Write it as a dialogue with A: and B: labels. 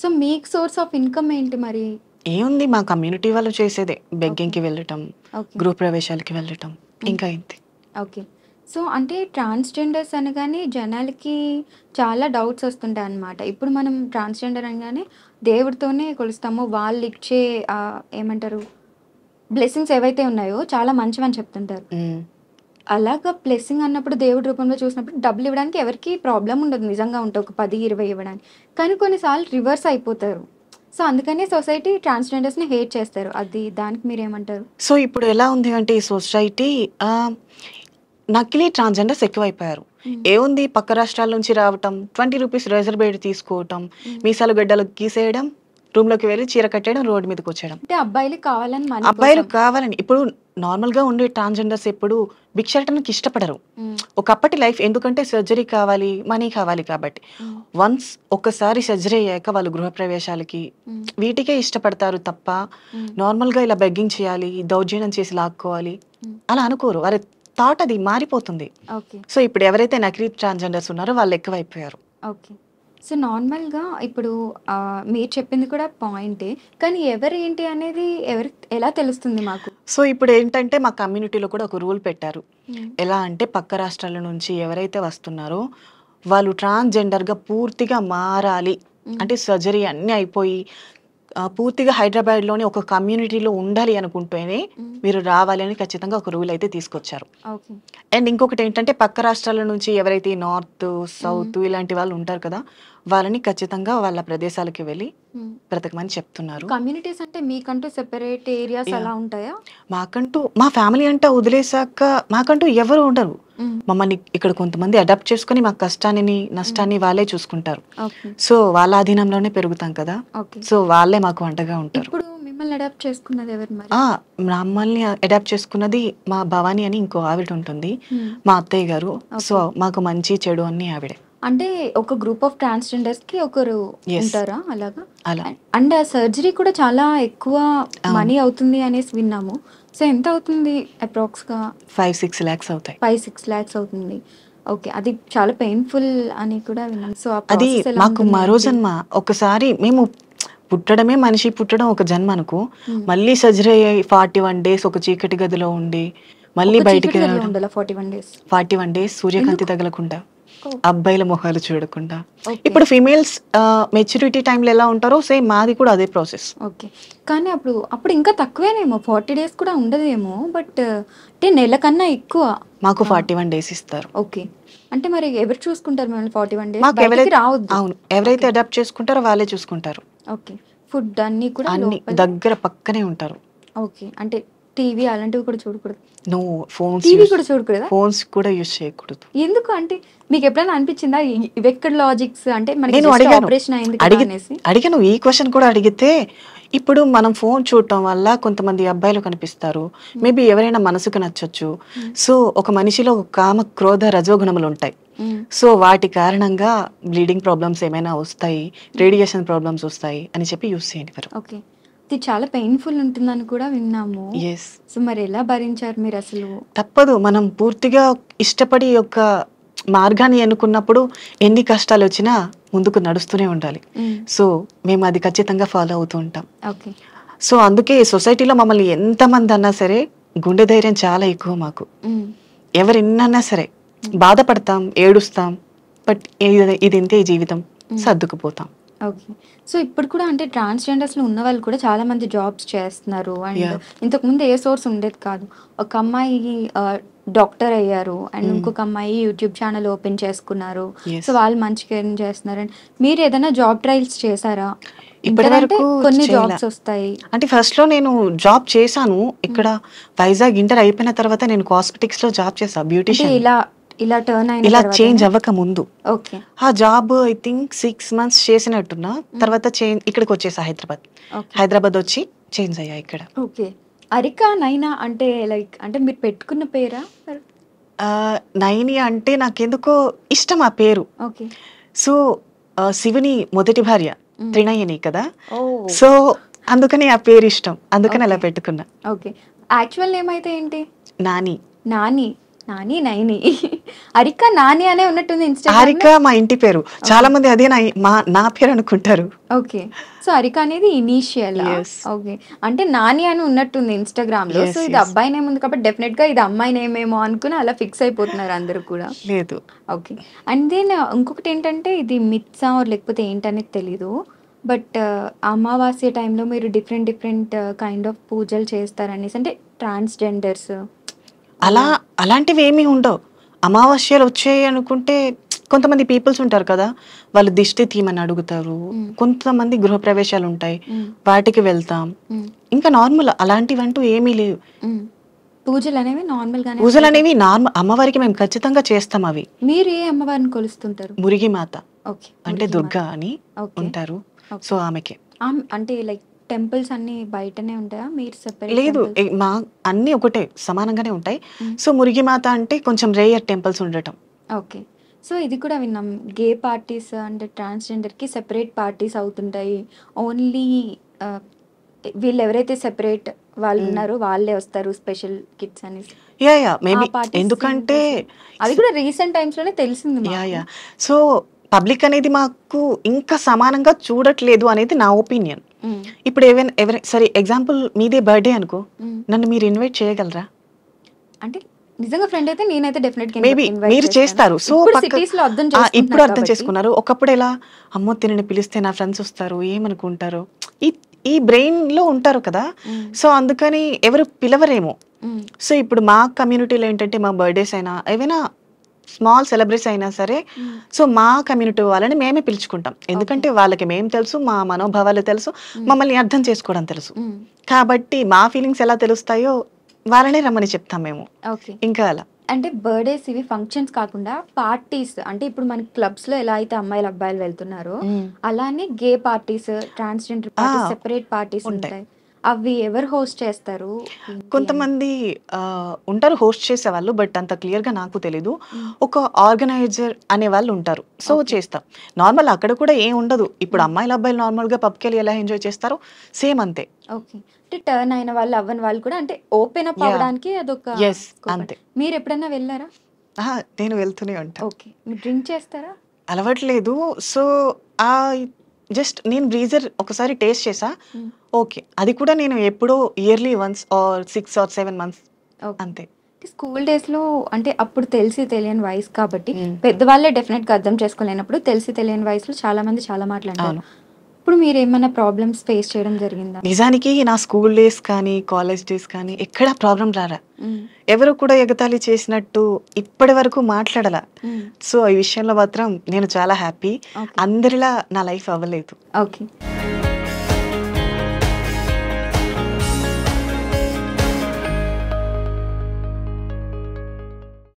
A: So మీకు source of income ఏంటి మరి
B: ఏముంది మా కమ్యూనిటీ వాళ్ళు చేసేదే కి వెళ్ళటం గ్రూప్ ప్రవేశాలకి వెళ్ళటం ఇంకా ఏంటి
A: ఓకే సో అంటే ట్రాన్స్జెండర్స్ అనగానే జనాలకి చాలా డౌట్స్ వస్తుంటాయి అనమాట ఇప్పుడు మనం ట్రాన్స్జెండర్ అనగానే దేవుడితోనే కొలుస్తాము వాళ్ళు ఇచ్చే ఏమంటారు బ్లెస్సింగ్స్ ఏవైతే ఉన్నాయో చాలా మంచివని చెప్తుంటారు అలాగ బ్లెస్సింగ్ అన్నప్పుడు దేవుడి రూపంలో చూసినప్పుడు డబ్బులు ఇవ్వడానికి ఎవరికి ప్రాబ్లం ఉండదు నిజంగా ఉంటుంది ఒక పది ఇరవై ఇవ్వడానికి కానీ కొన్నిసార్లు రివర్స్ అయిపోతారు సో అందుకనే సొసైటీ ట్రాన్స్జెండర్స్ని హేట్ చేస్తారు అది దానికి మీరేమంటారు
B: సో ఇప్పుడు ఎలా ఉంది అంటే ఈ సొసైటీ నకిలీ ట్రాన్స్జెండర్స్ ఎక్కువైపోయారు hmm. ఏముంది పక్క రాష్ట్రాల నుంచి రావటం ట్వంటీ రూపీస్ రిజర్వేడ్ తీసుకోవటం hmm. మీసాలు గడ్డలు గీసేయడం రూమ్ లోకి వెళ్ళి చీర కట్టేయడం రోడ్డు మీదకి వచ్చేయడం
A: అంటే అబ్బాయిలు కావాలని అబ్బాయిలు
B: కావాలని ఇప్పుడు నార్మల్గా ఉండే ట్రాన్స్జెండర్స్ ఎప్పుడు భిక్షాటానికి ఇష్టపడరు ఒకప్పటి లైఫ్ ఎందుకంటే సర్జరీ కావాలి మనీ కావాలి కాబట్టి వన్స్ ఒక్కసారి సర్జరీ అయ్యాక వాళ్ళు గృహప్రవేశాలకి వీటికే ఇష్టపడతారు తప్ప నార్మల్గా ఇలా బెగ్గింగ్ చేయాలి దౌర్జన్యం చేసి లాక్కోవాలి అలా అనుకోరు వారి థాట్ అది మారిపోతుంది సో ఇప్పుడు ఎవరైతే నకిలీ ట్రాన్స్జెండర్స్ ఉన్నారో వాళ్ళు ఎక్కువైపోయారు
A: ఓకే సో నార్మల్‌గా ఇప్పుడు మీరు చెప్పింది కూడా పాయింటే.
B: కానీ ఎవరేంటి అనేది ఎవరి ఎలా తెలుస్తుంది మాకు? సో ఇప్పుడు ఏంటంటే మా కమ్యూనిటీలో కూడా ఒక రూల్ పెట్టారు. ఎలా అంటే పక్క రాష్ట్రాల నుంచి ఎవరైతే వస్తున్నారో వాళ్ళు ట్రాన్స్‌జెండర్‌గా పూర్తిగా మారాలి. అంటే సర్జరీ అన్నీ అయిపోయి పూర్తిగా లోని ఒక కమ్యూనిటీలో ఉండాలి అనుకుంటేనే మీరు రావాలని ఖచ్చితంగా ఒక రూల్ అయితే తీసుకొచ్చారు అండ్ ఇంకొకటి ఏంటంటే పక్క రాష్ట్రాల నుంచి ఎవరైతే నార్త్ సౌత్ ఇలాంటి వాళ్ళు ఉంటారు కదా వాళ్ళని ఖచ్చితంగా వాళ్ళ ప్రదేశాలకి వెళ్ళి hmm. బ్రతకమని చెప్తున్నారు
A: కమ్యూనిటీస్ అంటే మీకంటూ సెపరేట్ ఏరియాస్ అలా ఉంటాయా
B: మాకంటూ మా ఫ్యామిలీ అంటే వదిలేసాక మాకంటూ ఎవరు ఉండరు hmm. మమ్మల్ని ఇక్కడ కొంతమంది అడాప్ట్ చేసుకుని మా కష్టాన్ని నష్టాన్ని hmm. వాళ్ళే చూసుకుంటారు సో వాళ్ళ అధీనంలోనే పెరుగుతాం కదా సో వాళ్ళే మాకు వంటగా ఉంటారు
A: మిమ్మల్ని అడాప్ట్ చేసుకున్నది
B: మమ్మల్ని అడాప్ట్ చేసుకున్నది మా భవానీ అని ఇంకో ఆవిడ ఉంటుంది మా అత్తయ్య గారు సో మాకు మంచి చెడు అన్ని ఆవిడే
A: అంటే ఒక గ్రూప్ ఆఫ్ ట్రాన్స్జెండర్స్ కి ఒకరు ఉంటారా అలాగా అలా అండ్ ఆ సర్జరీ కూడా చాలా ఎక్కువ మనీ అవుతుంది అనేసి విన్నాము సో ఎంత అవుతుంది అప్రాక్స్ గా
B: ఫైవ్ సిక్స్ లాక్స్ అవుతాయి
A: ఫైవ్ సిక్స్ లాక్స్ అవుతుంది ఓకే అది చాలా పెయిన్ఫుల్ అని కూడా విన్నాను సో అది మాకు మరో జన్మ
B: ఒకసారి మేము పుట్టడమే మనిషి పుట్టడం ఒక జన్మ అనుకు hmm. మళ్ళీ సర్జరీ అయ్యి ఫార్టీ వన్ డేస్ ఒక చీకటి గదిలో ఉండి మళ్ళీ బయటికి forty one days forty one days సూర్యకాంతి తగలకుండా అబ్బాయిల మొహాలు చూడకుండా ఇప్పుడు ఫీమేల్స్ మెచ్యూరిటీ టైంలో ఎలా ఉంటారో సేమ్ మాది కూడా అదే ప్రాసెస్
A: ఓకే కానీ అప్పుడు అప్పుడు ఇంకా తక్కువేనేమో ఫార్టీ డేస్ కూడా ఉండదేమో బట్ uh, అంటే నెల కన్నా ఎక్కువ
B: మాకు ఫార్టీ వన్ డేస్ ఇస్తారు ఓకే
A: అంటే మరి ఎవరు చూసుకుంటారు మిమ్మల్ని ఫార్టీ వన్ డేస్ మాకు ఎవరైతే రావద్దు
B: అవును ఎవరైతే అడాప్ట్ చేసుకుంటారో వాళ్ళే చూసుకుంటారు
A: ఓకే ఫుడ్ అన్ని కూడా అన్ని
B: దగ్గర పక్కనే ఉంటారు
A: ఓకే అంటే టీవీ అలాంటివి కూడా చూడకూడదు
B: నువ్వు ఫోన్స్ టీవీ కూడా చూడకూడదు ఫోన్స్ కూడా యూస్ చేయకూడదు
A: ఎందుకు అంటే మీకు ఎప్పుడైనా అనిపించిందా ఎక్కడ లాజిక్స్ అంటే మనకి నేను అడిగాను ఆపరేషన్ అయింది
B: అడిగాను ఈ క్వశ్చన్ కూడా అడిగితే ఇప్పుడు మనం ఫోన్ చూడటం వల్ల కొంతమంది అబ్బాయిలు కనిపిస్తారు మేబీ hmm. ఎవరైనా మనసుకు నచ్చొచ్చు సో hmm. ఒక మనిషిలో కామ క్రోధ రజోగుణములు ఉంటాయి సో hmm. వాటి కారణంగా బ్లీడింగ్ ప్రాబ్లమ్స్ ఏమైనా వస్తాయి రేడియేషన్ ప్రాబ్లమ్స్ వస్తాయి అని చెప్పి యూస్ చేయండి ఓకే
A: ఇది చాలా పెయిన్ఫుల్ ఉంటుందని కూడా విన్నాము ఎస్ సో మరి ఎలా భరించారు మీరు అసలు
B: తప్పదు మనం పూర్తిగా ఇష్టపడి యొక్క మార్గాన్ని ఎన్నుకున్నప్పుడు ఎన్ని కష్టాలు వచ్చినా ముందుకు నడుస్తూనే ఉండాలి సో మేము అది ఖచ్చితంగా ఫాలో అవుతూ ఉంటాం ఓకే సో అందుకే సొసైటీలో మమ్మల్ని ఎంతమంది అన్నా సరే గుండె ధైర్యం చాలా ఎక్కువ మాకు ఎవరిన్నా సరే బాధపడతాం ఏడుస్తాం బట్ ఇది ఇంతే జీవితం సర్దుకుపోతాం
A: ఓకే. సో ఇప్పుడు కూడా అంటే లో ఉన్న వాళ్ళు కూడా చాలా మంది జాబ్స్ చేస్తున్నారు. అండ్ ఇంతకు ముందు ఏ సోర్స్ ఉండేది కాదు. ఒక అమ్మాయి డాక్టర్ అయ్యారు. And hmm. ఇంకొక అమ్మాయి యూట్యూబ్ ఛానల్ ఓపెన్ చేసుకున్నారు. సో, వాళ్ళు మంచి కేర్ చేస్తున్నారు. అండ్ మీరు ఏదైనా జాబ్ ట్రయల్స్ చేశారా?
B: ఇప్పటివరకు కొన్ని జాబ్స్ వస్తాయి అంటే ఫస్ట్ లో నేను జాబ్ చేశాను. ఇక్కడ hmm. వైజాగ్ ఇంటర్ అయిపోయిన తర్వాత నేను కాస్మెటిక్స్ లో జాబ్ చేశా. బ్యూటీషియన్. ఇలా ఇలా టర్న్ అయిన ఇలా చేంజ్ అవ్వక ముందు ఓకే ఆ job I think six months చేసినట్టున్నా తర్వాత చేంజ్ ఇక్కడికి వచ్చేసా హైదరాబాద్ హైదరాబాద్ వచ్చి చేంజ్ అయ్యా ఇక్కడ ఓకే అరికా
A: నైనా అంటే లైక్ అంటే మీరు పెట్టుకున్న పేరా
B: నైని అంటే నాకెందుకో ఇష్టం ఆ పేరు సో శివుని మొదటి భార్య త్రినయని కదా సో అందుకని ఆ పేరు ఇష్టం అందుకని అలా పెట్టుకున్నా
A: ఓకే యాక్చువల్ నేమ్ అయితే ఏంటి నాని నాని నాని నైని అరిక నాని అనే ఉన్నట్టుంది ఇన్స్టాగ్రామ్ అరిక
B: మా ఇంటి పేరు చాలా మంది అదే నా మా నా పేరు అనుకుంటారు
A: ఓకే సో అరిక అనేది ఇనీషియల్ ఓకే అంటే నాని అని ఉన్నట్టుంది ఇన్స్టాగ్రామ్ లో సో ఇది అబ్బాయి నేమ్ ఉంది కాబట్టి డెఫినెట్ గా ఇది అమ్మాయి నేమేమో అనుకుని అలా ఫిక్స్ అయిపోతున్నారు అందరూ కూడా లేదు ఓకే అండ్ దెన్ uh, ఇంకొకటి ఏంటంటే ఇది మిత్సా లేకపోతే ఏంటనేది తెలీదు బట్ uh, అమావాస్య టైంలో మీరు డిఫరెంట్ డిఫరెంట్ కైండ్ ఆఫ్ పూజలు చేస్తారనేసి అంటే ట్రాన్స్జెండర్స్
B: అలా అలాంటివి ఏమీ ఉండవు అమావాస్యలు వచ్చాయి అనుకుంటే కొంతమంది పీపుల్స్ ఉంటారు కదా వాళ్ళు దిష్టి తీమని అడుగుతారు కొంతమంది గృహప్రవేశాలు ఉంటాయి వాటికి వెళ్తాం ఇంకా నార్మల్ అలాంటివి అంటూ ఏమీ లేవు
A: పూజలు అనేవి నార్మల్ గా పూజలు అనేవి
B: నార్మల్ అమ్మవారికి మేము ఖచ్చితంగా చేస్తాం అవి
A: మీరు ఏ అమ్మవారిని కొలుస్తుంటారు మురిగి
B: మాత అంటే దుర్గా అని ఉంటారు సో ఆమెకి
A: అంటే లైక్ టెంపుల్స్ అన్ని బయటనే ఉంటాయా మీరు సెపరేట్ లేదు
B: మా అన్ని ఒకటే సమానంగానే ఉంటాయి సో మురిగిమాత అంటే కొంచెం రేయర్ టెంపుల్స్ ఉండటం
A: ఓకే సో ఇది కూడా విన్నాం గే పార్టీస్ అంటే ట్రాన్స్జెండర్కి సెపరేట్ పార్టీస్ అవుతుంటాయి ఓన్లీ వీళ్ళు ఎవరైతే సెపరేట్ వాళ్ళు ఉన్నారో వాళ్ళే వస్తారు స్పెషల్ కిట్స్ అని
B: యా యా ఎందుకంటే అది కూడా రీసెంట్ టైమ్స్ లోనే తెలిసింది యా సో పబ్లిక్ అనేది మాకు ఇంకా సమానంగా చూడట్లేదు అనేది నా ఒపీనియన్ ఇప్పుడు ఏవైనా ఎవరైనా సరే ఎగ్జాంపుల్ మీదే బర్త్డే అనుకో నన్ను మీరు ఇన్వైట్ చేయగలరా
A: అంటే నిజంగా ఫ్రెండ్ అయితే నేనైతే డెఫినెట్ మేబీ మీరు చేస్తారు సో ఇప్పుడు అర్థం చేసుకున్నారు
B: ఒకప్పుడు ఎలా అమ్మో తినని పిలిస్తే నా ఫ్రెండ్స్ వస్తారు ఏమనుకుంటారు ఈ ఈ బ్రెయిన్ లో ఉంటారు కదా సో అందుకని ఎవరు పిలవరేమో సో ఇప్పుడు మా కమ్యూనిటీలో ఏంటంటే మా బర్త్డేస్ అయినా ఏవైనా స్మాల్ సెలబ్రిటీస్ అయినా సరే సో మా కమ్యూనిటీ వాళ్ళని మేమే పిలుచుకుంటాం ఎందుకంటే వాళ్ళకి మేము తెలుసు మా మనోభావాలు తెలుసు మమ్మల్ని అర్థం చేసుకోవడం తెలుసు కాబట్టి మా ఫీలింగ్స్ ఎలా తెలుస్తాయో వాళ్ళనే రమ్మని చెప్తాం మేము ఇంకా అలా
A: అంటే బర్త్డేస్ ఇవి ఫంక్షన్స్ కాకుండా పార్టీస్ అంటే ఇప్పుడు మన క్లబ్స్ లో ఎలా అయితే అమ్మాయిలు అబ్బాయిలు వెళ్తున్నారో అలానే gay parties transgender separate parties ఉంటాయి అవి ఎవరు హోస్ట్ చేస్తారు
B: కొంతమంది ఉంటారు హోస్ట్ చేసే వాళ్ళు బట్ అంత క్లియర్ గా నాకు తెలీదు ఒక ఆర్గనైజర్ అనే వాళ్ళు ఉంటారు సో చేస్తాం నార్మల్ అక్కడ కూడా ఏం ఉండదు ఇప్పుడు అమ్మాయిలు అబ్బాయిలు నార్మల్ పబ్కి వెళ్ళి ఎలా ఎంజాయ్ చేస్తారు సేమ్ అంతే
A: ఓకే అంటే టర్న్ అయిన వాళ్ళు అవ్వని వాళ్ళు కూడా అంటే ఓపెన్ అప్ అవ్వడానికి అదొక ఎస్ అంతే మీరు ఎప్పుడైనా వెళ్ళారా
B: నేను వెళ్తూనే ఉంటాను ఓకే
A: మీరు డ్రింక్ చేస్తారా
B: అలవాట్లేదు సో ఆ జస్ట్ నేను బ్రీజర్ ఒకసారి టేస్ట్ చేసా ఓకే అది కూడా నేను ఎప్పుడో yearly once or six or seven months అంతే
A: స్కూల్ డేస్లో అంటే అప్పుడు తెలిసి తెలియని వయసు కాబట్టి hmm. పెద్దవాళ్ళే డెఫినెట్గా అర్థం చేసుకోలేనప్పుడు తెలిసి తెలియని వయసులో చాలా మంది చాలా మాట్లాడారు ఇప్పుడు మీరు ఏమైనా ప్రాబ్లమ్స్ ఫేస్ చేయడం జరిగిందా
B: నిజానికి నా స్కూల్ డేస్ కానీ కాలేజ్ డేస్ కానీ ఎక్కడా ప్రాబ్లం రారా hmm. ఎవరు కూడా ఎగతాళి చేసినట్టు ఇప్పటి వరకు మాట్లాడలా hmm. సో ఈ విషయంలో మాత్రం నేను చాలా హ్యాపీ అందరిలా నా లైఫ్ అవ్వలేదు ఓకే